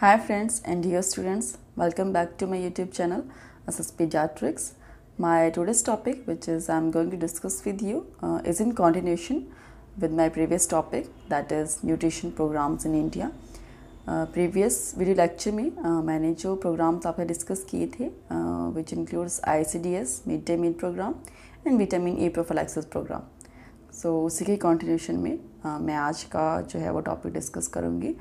Hi friends and dear students welcome back to my YouTube channel S S P jar tricks my today's topic which is I am going to discuss with you is in continuation with my previous topic that is nutrition programmes in India previous video lecture में uh, मैंने जो programmes आपने discuss किए थे which includes I C D S mid day meal programme and vitamin A prophylaxis programme so उसी के continuation में uh, मैं आज का जो है वो टॉपिक डिस्कस करूँगी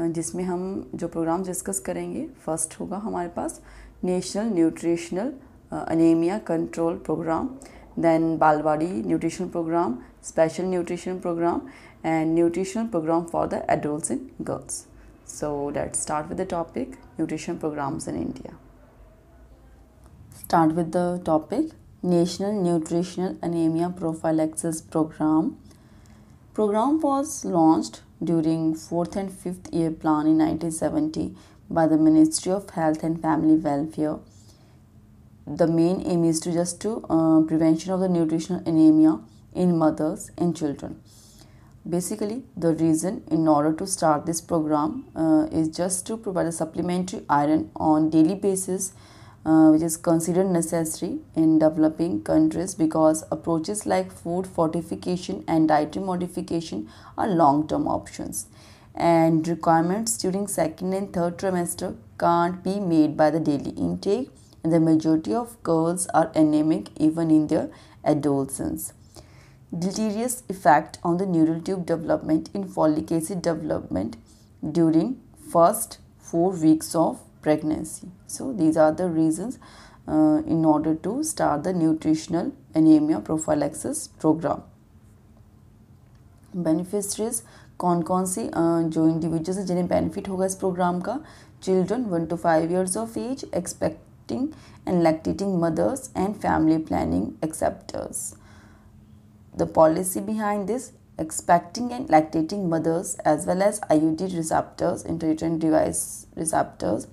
जिसमें हम जो प्रोग्राम डिस्कस करेंगे फर्स्ट होगा हमारे पास national nutritional anaemia control programme then balwadi nutrition programme special nutrition programme and nutritional programme for the adolescent girls so that start with the topic nutrition programmes in India start with the topic national nutritional anaemia prophylaxis programme programme was launched during 4th and 5th year plan in 1970 by the Ministry of Health and Family Welfare. The main aim is to just to uh, prevention of the nutritional anemia in mothers and children. Basically, the reason in order to start this program uh, is just to provide a supplementary iron on daily basis uh, which is considered necessary in developing countries because approaches like food fortification and dietary modification are long-term options and requirements during second and third trimester can't be made by the daily intake and the majority of girls are anemic even in their adolescence deleterious effect on the neural tube development in folic acid development during first 4 weeks of pregnancy. So these are the reasons uh, in order to start the nutritional anemia prophylaxis program. Beneficiaries: कौन कौन सी uh, जो individuals हैं जिन्हें benefit होगा इस programme का children one to five years of age expecting and lactating mothers and family planning acceptors the policy behind this expecting and lactating mothers as well as IUD receptors, intrauterine device receptors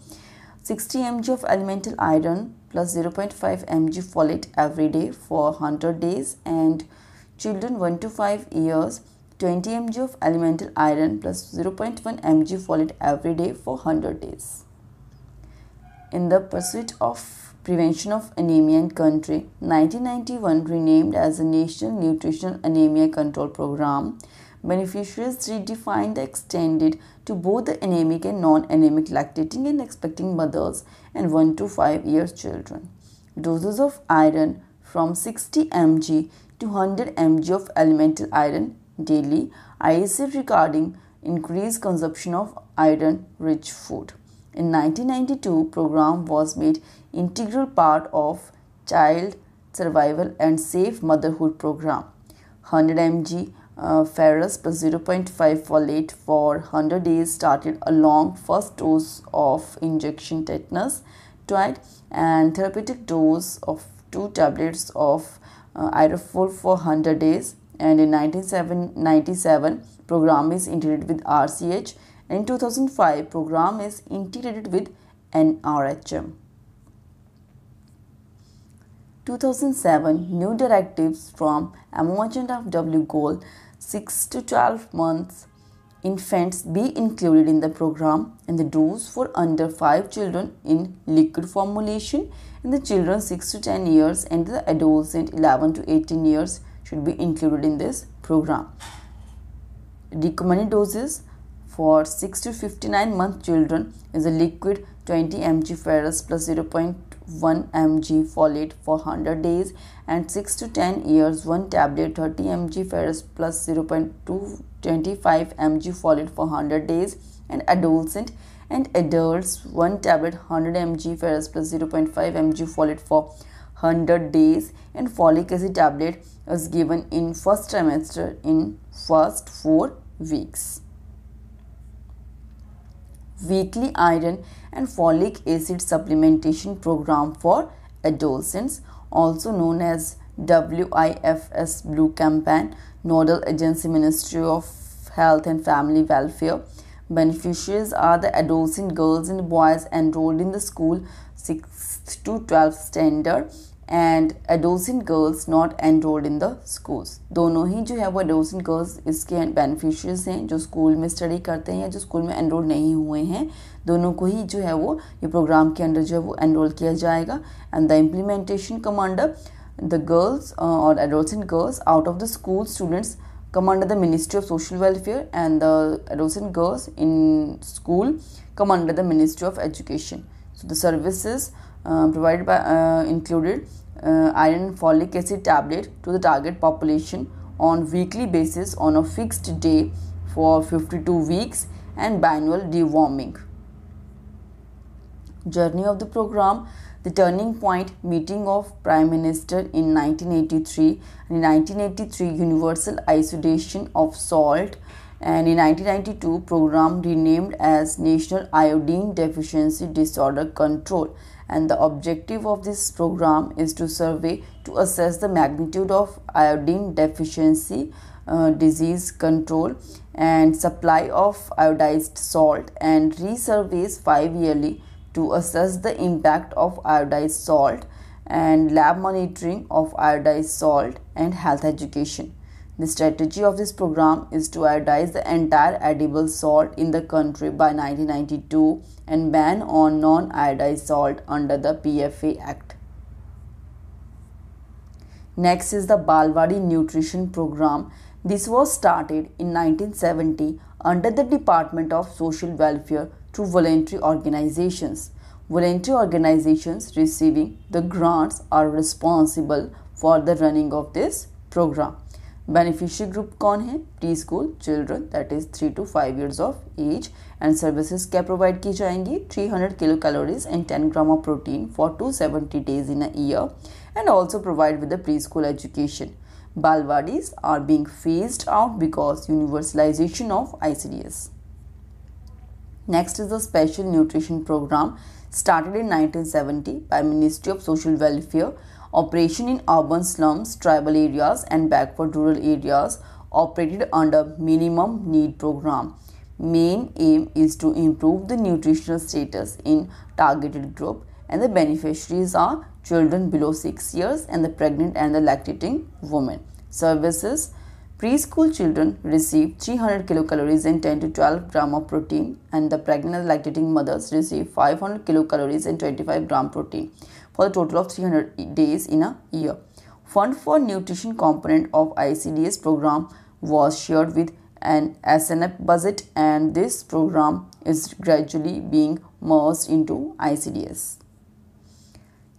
60 mg of elemental iron plus 0.5 mg folate every day for 100 days and children 1 to 5 years 20 mg of elemental iron plus 0.1 mg folate every day for 100 days. In the pursuit of prevention of anemia in country, 1991 renamed as the National Nutritional Anemia Control Program Beneficiaries redefine the extended to both the anemic and non-anemic lactating and expecting mothers and 1 to 5 years children. Doses of iron from 60 mg to 100 mg of elemental iron daily ISF regarding increased consumption of iron-rich food. In 1992, program was made integral part of Child Survival and Safe Motherhood program. 100 mg uh, ferrous plus 0.5 folate for 100 days started along first dose of injection tetanus twice and therapeutic dose of two tablets of uh, Irofol for 100 days and in 1997 program is integrated with RCH and in 2005 program is integrated with NRHM. 2007 new directives from Amouagent of W. Gold 6 to 12 months infants be included in the program and the dose for under 5 children in liquid formulation and the children 6 to 10 years and the adolescent 11 to 18 years should be included in this program. Recommended doses for 6 to 59 month children is a liquid 20 mg ferrous plus 0.2 1 mg folate for 100 days and 6 to 10 years 1 tablet 30 mg ferrous plus 0.225 mg folate for 100 days and adolescent and adults 1 tablet 100 mg ferrous plus 0.5 mg folate for 100 days and folic acid tablet is given in first trimester in first 4 weeks weekly iron and folic acid supplementation program for adolescents, also known as WIFS Blue Campaign, Nodal Agency Ministry of Health and Family Welfare. Beneficiaries are the adolescent girls and boys enrolled in the school 6th to 12th standard and adolescent girls not enrolled in the schools दोनों ही जो है वो एडोसेंट girls इसके beneficiaries हैं जो school में study करते हैं या जो स्कूल में एनरोल नहीं हुए हैं दोनों को ही जो है वो ये प्रोग्राम के अंडर जो है वो एनरोल किया जाएगा and the implementation come under the girls और adolescent girls out of the school students come under the ministry of social welfare and the the uh, adolescent girls in school come under the Ministry of the So Uh, provided by uh, included uh, iron folic acid tablet to the target population on weekly basis on a fixed day for 52 weeks and biannual deworming journey of the program the turning point meeting of prime minister in 1983 and in 1983 universal isolation of salt and in 1992 program renamed as national iodine deficiency disorder control and the objective of this program is to survey to assess the magnitude of iodine deficiency uh, disease control and supply of iodized salt and resurveys 5 yearly to assess the impact of iodized salt and lab monitoring of iodized salt and health education the strategy of this program is to iodize the entire edible salt in the country by 1992 and ban on non-iodized salt under the PFA Act. Next is the Balwadi Nutrition Program. This was started in 1970 under the Department of Social Welfare through voluntary organizations. Voluntary organizations receiving the grants are responsible for the running of this program. Beneficiary group कौन है preschool children that is three to five years of age and services क्या provide की जाएंगी 300 kilo calories and 10 gram of protein for 270 days in a year and also provide with the preschool education Balwadis are being phased out because universalization of ICDS. Next is the Special Nutrition Program started in 1970 by Ministry of Social Welfare operation in urban slums, tribal areas and backward rural areas operated under minimum need program. Main aim is to improve the nutritional status in targeted group and the beneficiaries are children below 6 years and the pregnant and the lactating women. Services Preschool children receive 300 kilocalories and 10 to 12 gram of protein and the pregnant and lactating mothers receive 500 kilocalories and 25 gram protein for the total of 300 days in a year. Fund for nutrition component of ICDS program was shared with an SNF budget and this program is gradually being merged into ICDS.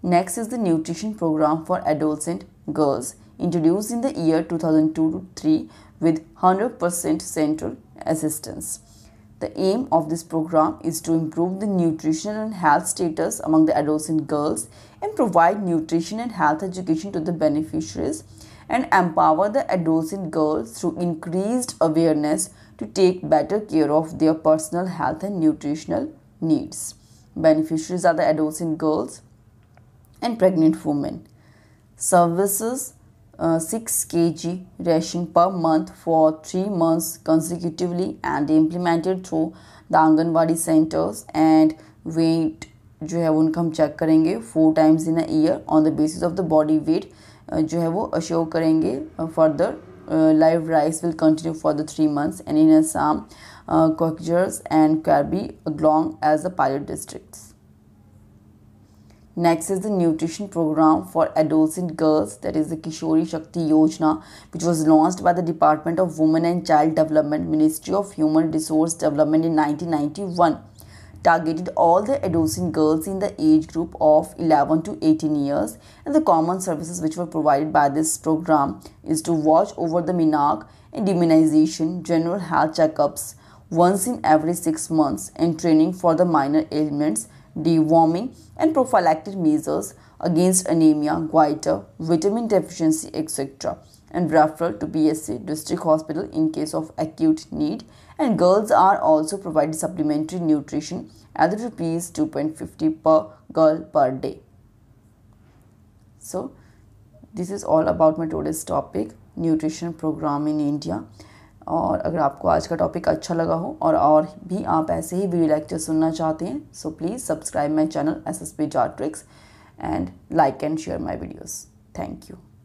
Next is the nutrition program for adolescent girls introduced in the year 2002-3 with 100% central assistance. The aim of this program is to improve the nutritional and health status among the adolescent girls and provide nutrition and health education to the beneficiaries and empower the adolescent girls through increased awareness to take better care of their personal health and nutritional needs. Beneficiaries are the adolescent girls and pregnant women. Services uh, 6 kg ration per month for 3 months consecutively and implemented through the Anganwadi centers and weight जो है वो उनका हम check करेंगे four times in a year on the basis of the body weight जो है वो assure करेंगे further live rice will continue for the three months and in Assam Kokrajhar and Karbi Anglong as a pilot districts Next is the nutrition program for adolescent girls, that is the Kishori Shakti Yojana, which was launched by the Department of Women and Child Development, Ministry of Human Resource Development in 1991. Targeted all the adolescent girls in the age group of 11 to 18 years, and the common services which were provided by this program is to watch over the menarche and immunization, general health checkups once in every six months, and training for the minor ailments deworming, and prophylactic measures against anemia, goiter, vitamin deficiency, etc. and referral to BSC district hospital in case of acute need and girls are also provided supplementary nutrition at the rupees 2.50 per girl per day. So this is all about my today's topic nutrition program in India. और अगर आपको आज का topic अच्छा लगा हो और और भी आप ऐसे ही वीडियो लेक्चर सुनना चाहते हैं so please subscribe my channel S S P jar tricks and like and share my videos thank you